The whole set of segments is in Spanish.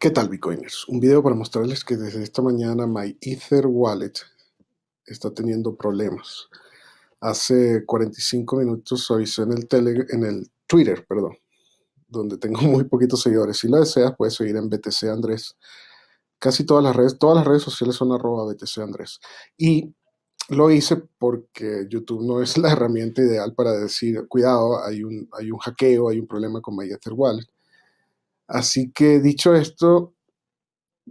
¿Qué tal Bitcoiners? Un video para mostrarles que desde esta mañana My Ether Wallet está teniendo problemas. Hace 45 minutos avisé en el, en el Twitter, perdón, donde tengo muy poquitos seguidores. Si lo deseas, puedes seguir en BTC Andrés. Casi todas las redes, todas las redes sociales son arroba BTC Andrés. Y lo hice porque YouTube no es la herramienta ideal para decir, cuidado, hay un, hay un hackeo, hay un problema con My Ether Wallet Así que dicho esto,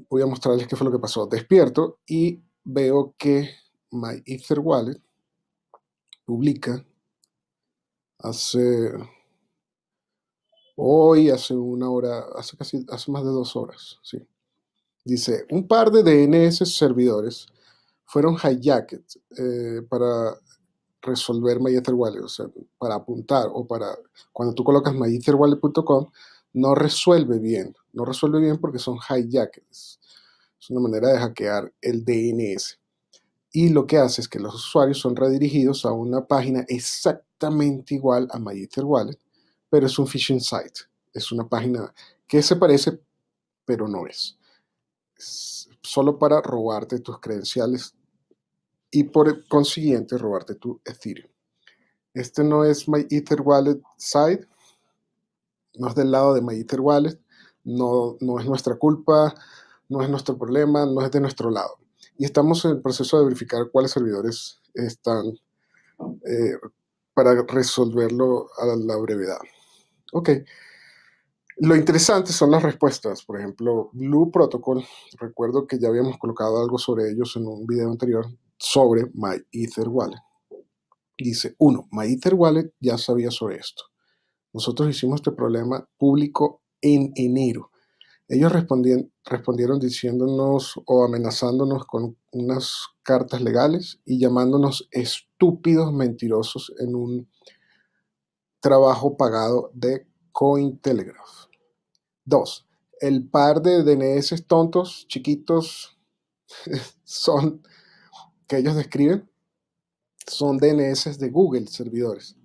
voy a mostrarles qué fue lo que pasó. Despierto y veo que MyEtherWallet Wallet publica hace hoy, hace una hora, hace casi, hace más de dos horas, sí. Dice, un par de DNS servidores fueron hijacked eh, para resolver MyEtherWallet, o sea, para apuntar o para, cuando tú colocas myetherwallet.com, no resuelve bien. No resuelve bien porque son hijackers. Es una manera de hackear el DNS. Y lo que hace es que los usuarios son redirigidos a una página exactamente igual a MyEtherWallet, Wallet, pero es un phishing site. Es una página que se parece, pero no es. es solo para robarte tus credenciales y por consiguiente robarte tu Ethereum. Este no es wallet site, no es del lado de MyEtherWallet, no, no es nuestra culpa, no es nuestro problema, no es de nuestro lado. Y estamos en el proceso de verificar cuáles servidores están eh, para resolverlo a la brevedad. Ok. Lo interesante son las respuestas. Por ejemplo, Blue Protocol, recuerdo que ya habíamos colocado algo sobre ellos en un video anterior sobre MyEtherWallet. Dice, uno, MyEtherWallet ya sabía sobre esto. Nosotros hicimos este problema público en enero. Ellos respondieron diciéndonos o amenazándonos con unas cartas legales y llamándonos estúpidos mentirosos en un trabajo pagado de Cointelegraph. Dos, el par de DNS tontos, chiquitos, son que ellos describen, son DNS de Google servidores.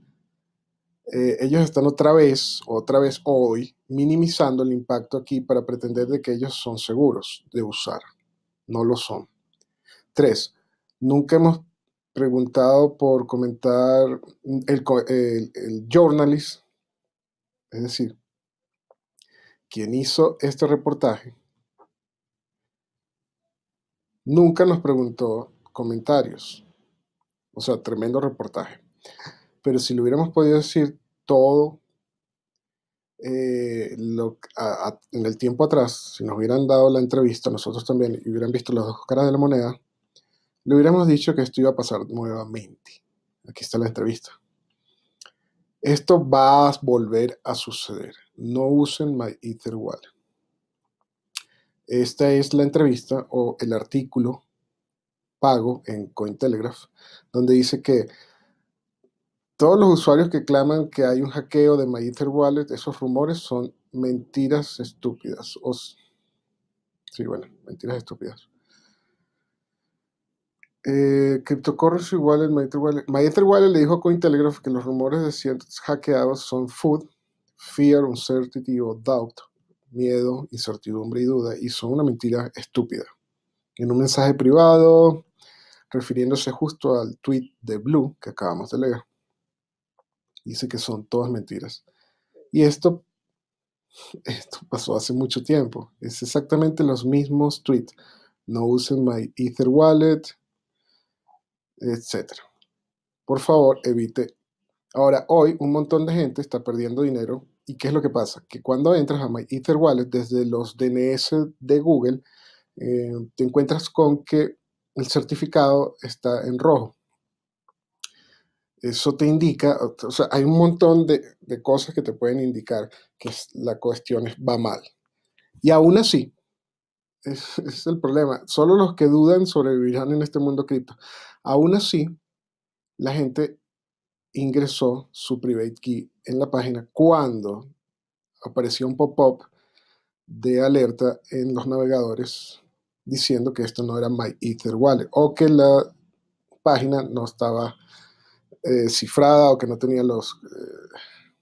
Eh, ellos están otra vez, otra vez hoy, minimizando el impacto aquí para pretender de que ellos son seguros de usar. No lo son. Tres, nunca hemos preguntado por comentar el, el, el journalist, es decir, quien hizo este reportaje, nunca nos preguntó comentarios. O sea, tremendo reportaje pero si lo hubiéramos podido decir todo eh, en el tiempo atrás, si nos hubieran dado la entrevista, nosotros también, y hubieran visto las dos caras de la moneda, le hubiéramos dicho que esto iba a pasar nuevamente. Aquí está la entrevista. Esto va a volver a suceder. No usen my MyEtherWallet. Esta es la entrevista o el artículo pago en Cointelegraph, donde dice que todos los usuarios que claman que hay un hackeo de Wallet, esos rumores son mentiras estúpidas. sí, bueno, mentiras estúpidas. Eh, Cryptocurrency Wallet, MyEtherWallet le dijo a Cointelegraph que los rumores de ciertos hackeados son food, fear, uncertainty o doubt, miedo, incertidumbre y duda, y son una mentira estúpida. En un mensaje privado, refiriéndose justo al tweet de Blue que acabamos de leer dice que son todas mentiras. Y esto, esto pasó hace mucho tiempo. Es exactamente los mismos tweets. No usen my Ether wallet, etc. Por favor, evite. Ahora, hoy un montón de gente está perdiendo dinero. ¿Y qué es lo que pasa? Que cuando entras a my Ether wallet desde los DNS de Google, eh, te encuentras con que el certificado está en rojo eso te indica, o sea, hay un montón de, cosas que te pueden indicar que la cuestión va mal. Y aún así, es, es el problema, solo los que dudan sobrevivirán en este mundo cripto. Aún así, la gente ingresó su private key en la página cuando apareció un pop-up de alerta en los navegadores diciendo que esto no era My Ether Wallet o que la página no estaba eh, cifrada o que no tenía los eh,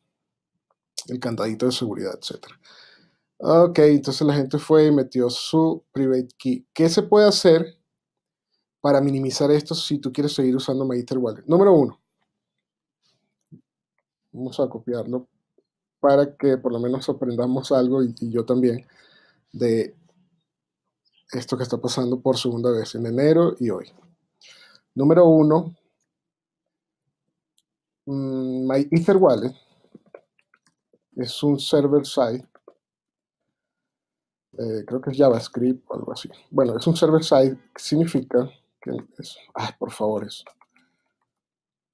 el candadito de seguridad, etc. Ok, entonces la gente fue y metió su private key. ¿Qué se puede hacer para minimizar esto si tú quieres seguir usando Magister Wallet? Número uno, vamos a copiarlo para que por lo menos aprendamos algo y, y yo también de esto que está pasando por segunda vez en enero y hoy. Número uno, Mm, my Ether Wallet es un server side, eh, creo que es JavaScript o algo así. Bueno, es un server side, significa que es, ay, ah, por favor,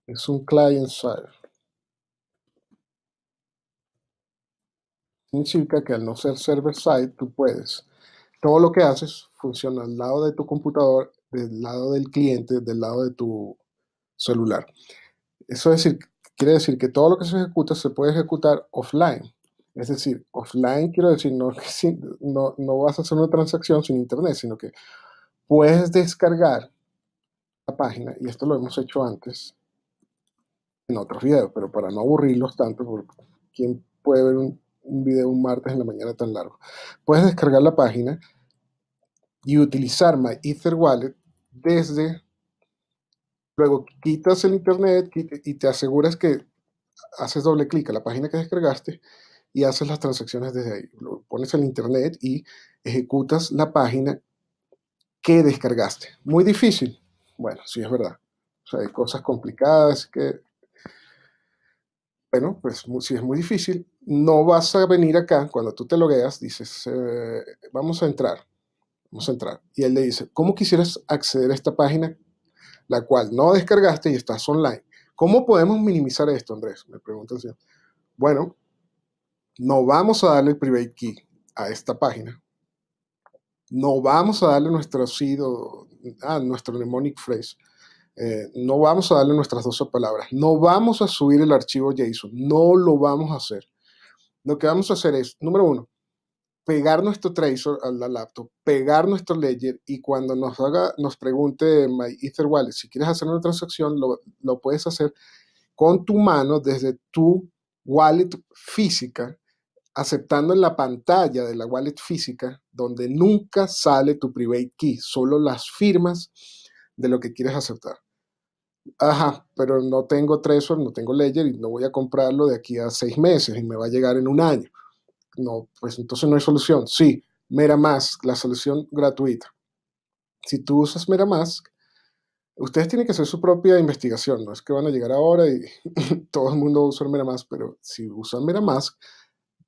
Es un client side. Significa que al no ser server side, tú puedes. Todo lo que haces funciona al lado de tu computador, del lado del cliente, del lado de tu celular. Eso decir, quiere decir que todo lo que se ejecuta se puede ejecutar offline. Es decir, offline quiero decir, no, no, vas a hacer una transacción sin internet, sino que puedes descargar la página, y esto lo hemos hecho antes en otros videos, pero para no aburrirlos tanto, porque ¿quién puede ver un, un video un martes en la mañana tan largo? Puedes descargar la página y utilizar My Ether Wallet desde Luego quitas el internet y te aseguras que haces doble clic a la página que descargaste y haces las transacciones desde ahí. pones el internet y ejecutas la página que descargaste. Muy difícil. Bueno, sí es verdad. O sea, hay cosas complicadas que, bueno, pues si es muy difícil, no vas a venir acá cuando tú te logueas, dices, eh, vamos a entrar, vamos a entrar. Y él le dice, ¿cómo quisieras acceder a esta página la cual no descargaste y estás online. ¿Cómo podemos minimizar esto, Andrés? Me preguntan Sergio. Bueno, no vamos a darle el private key a esta página. No vamos a darle nuestro sido, ah, nuestro mnemonic phrase. Eh, no vamos a darle nuestras 12 palabras. No vamos a subir el archivo JSON. No lo vamos a hacer. Lo que vamos a hacer es, número uno, pegar nuestro tracer a la laptop, pegar nuestro ledger y cuando nos haga, nos pregunte My Ether Wallet, si quieres hacer una transacción, lo, puedes hacer con tu mano desde tu wallet física, aceptando en la pantalla de la wallet física, donde nunca sale tu private key, solo las firmas de lo que quieres aceptar. Ajá, pero no tengo Tracer, no tengo Ledger y no voy a comprarlo de aquí a seis meses y me va a llegar en un año. No, pues entonces no hay solución. Sí, MeraMask, la solución gratuita. Si tú usas MeraMask, ustedes tienen que hacer su propia investigación, no es que van a llegar ahora y todo el mundo usa MeraMask, pero si usan MeraMask,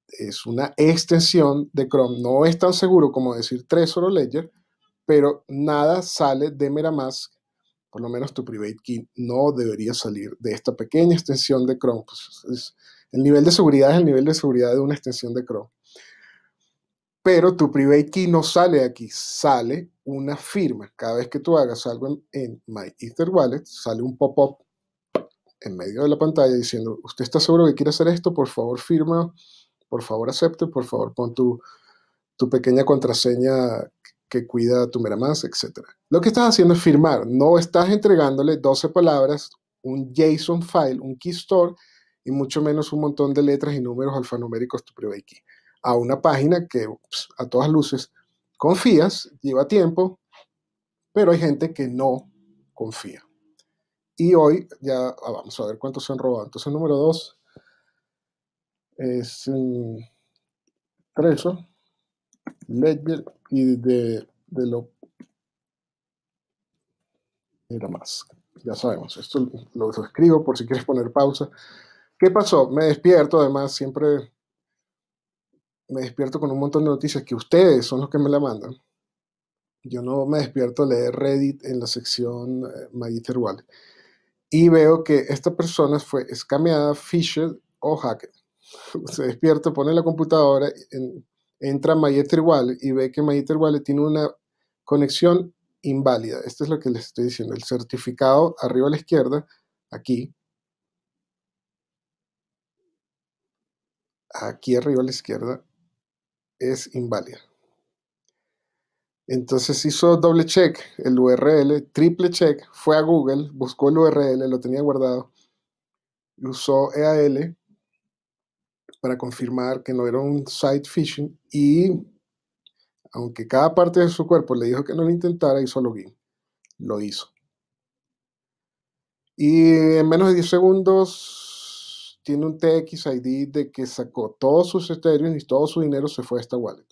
es una extensión de Chrome. No es tan seguro como decir tres o Ledger, pero nada sale de MeraMask, por lo menos tu private key no debería salir de esta pequeña extensión de Chrome. Pues, el nivel de seguridad es el nivel de seguridad de una extensión de Chrome. Pero tu private key no sale aquí, sale una firma. Cada vez que tú hagas algo en, My Ether Wallet, sale un pop-up en medio de la pantalla diciendo, ¿usted está seguro que quiere hacer esto? Por favor, firma, por favor, acepte, por favor, pon tu, tu pequeña contraseña que cuida tu más etc. Lo que estás haciendo es firmar, no estás entregándole 12 palabras, un JSON file, un key store y mucho menos un montón de letras y números alfanuméricos tu prevé aquí A una página que pues, a todas luces confías, lleva tiempo, pero hay gente que no confía. Y hoy ya ah, vamos a ver cuántos se han robado. Entonces, número dos es un mm, Ledger y de, lo era más. Ya sabemos, esto lo escribo por si quieres poner pausa. ¿Qué pasó? Me despierto, además, siempre me despierto con un montón de noticias que ustedes son los que me la mandan. Yo no me despierto a leer Reddit en la sección eh, Magister Wallet. Y veo que esta persona fue escameada, phished o hacked. Se despierta, pone la computadora, entra a y ve que Magister Wallet tiene una conexión inválida. Esto es lo que les estoy diciendo. El certificado arriba a la izquierda, aquí, aquí arriba a la izquierda es inválida. Entonces hizo doble check el URL, triple check, fue a Google, buscó el URL, lo tenía guardado, usó EAL para confirmar que no era un site phishing y aunque cada parte de su cuerpo le dijo que no lo intentara, hizo login. Lo hizo. Y en menos de 10 segundos tiene un TXID de que sacó todos sus Ethereum y todo su dinero se fue a esta wallet.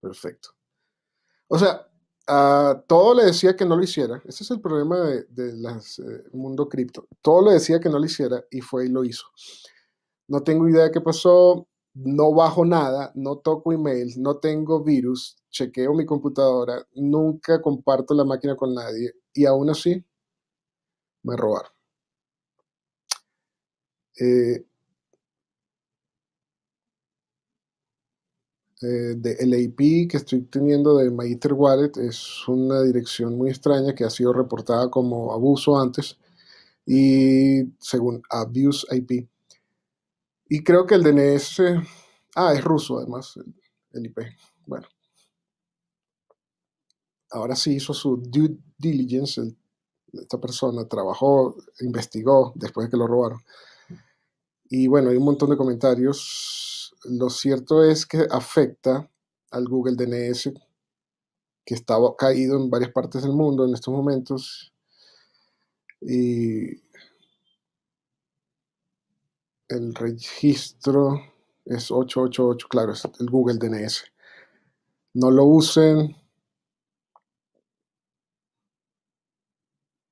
Perfecto. O sea, todo le decía que no lo hiciera. Ese es el problema del de, eh, mundo cripto. Todo le decía que no lo hiciera y fue y lo hizo. No tengo idea de qué pasó. No bajo nada, no toco emails, no tengo virus, chequeo mi computadora, nunca comparto la máquina con nadie y aún así me robaron eh, eh, de que estoy teniendo de Ether Wallet es una dirección muy extraña que ha sido reportada como abuso antes y según Abuse IP. Y creo que el DNS, ah, es ruso además, el, IP. Bueno, ahora sí hizo su due diligence, esta persona trabajó, investigó después de que lo robaron. Y bueno, hay un montón de comentarios. Lo cierto es que afecta al Google DNS, que estaba caído en varias partes del mundo en estos momentos. Y el registro es 888, claro, es el Google DNS. No lo usen.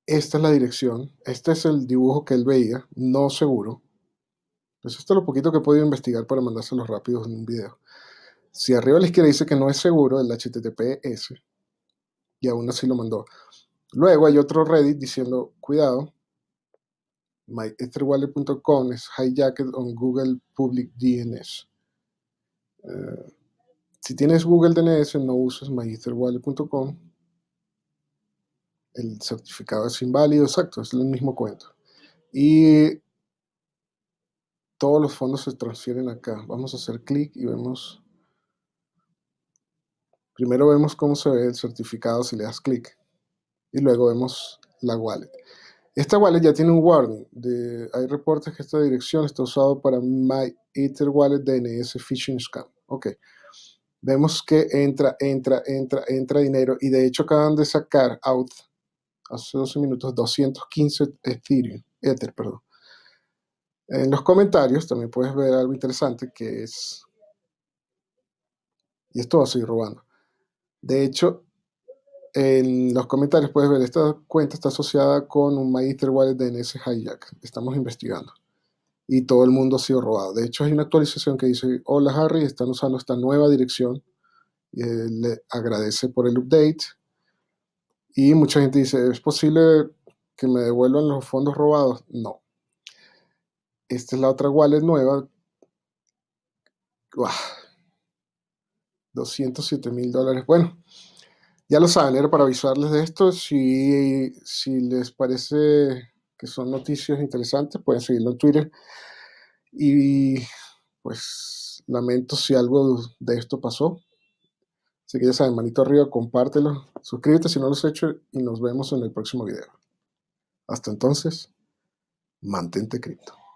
Esta es la dirección. Este es el dibujo que él veía, no seguro. Eso es lo poquito que he podido investigar para mandárselos rápidos en un video. Si arriba a la izquierda dice que no es seguro el HTTPS, y aún así lo mandó. Luego hay otro Reddit diciendo, cuidado, myetherwallet.com es hijacked on Google Public DNS. Eh, si tienes Google DNS, no uses myetherwallet.com. El certificado es inválido, exacto, es el mismo cuento. Y todos los fondos se transfieren acá. Vamos a hacer clic y vemos. Primero vemos cómo se ve el certificado si le das clic. Y luego vemos la wallet. Esta wallet ya tiene un warning. De, hay reportes que esta dirección está usada para My Ether Wallet DNS Phishing Scam. Ok. Vemos que entra, entra, entra, entra dinero. Y de hecho acaban de sacar out hace 12 minutos 215 Ether, perdón. En los comentarios también puedes ver algo interesante que es, y esto va a seguir robando, de hecho, en los comentarios puedes ver, esta cuenta está asociada con un Magister Wallet DNS Hijack, estamos investigando, y todo el mundo ha sido robado. De hecho, hay una actualización que dice, hola Harry, están usando esta nueva dirección, y eh, le agradece por el update, y mucha gente dice, ¿es posible que me devuelvan los fondos robados? No esta es la otra wallet nueva. 207 mil dólares. Bueno, ya lo saben, era para avisarles de esto. Si, si les parece que son noticias interesantes, pueden seguirlo en Twitter. Y pues lamento si algo de esto pasó. Así que ya saben, manito arriba, compártelo, suscríbete si no lo has hecho y nos vemos en el próximo video. Hasta entonces, mantente cripto.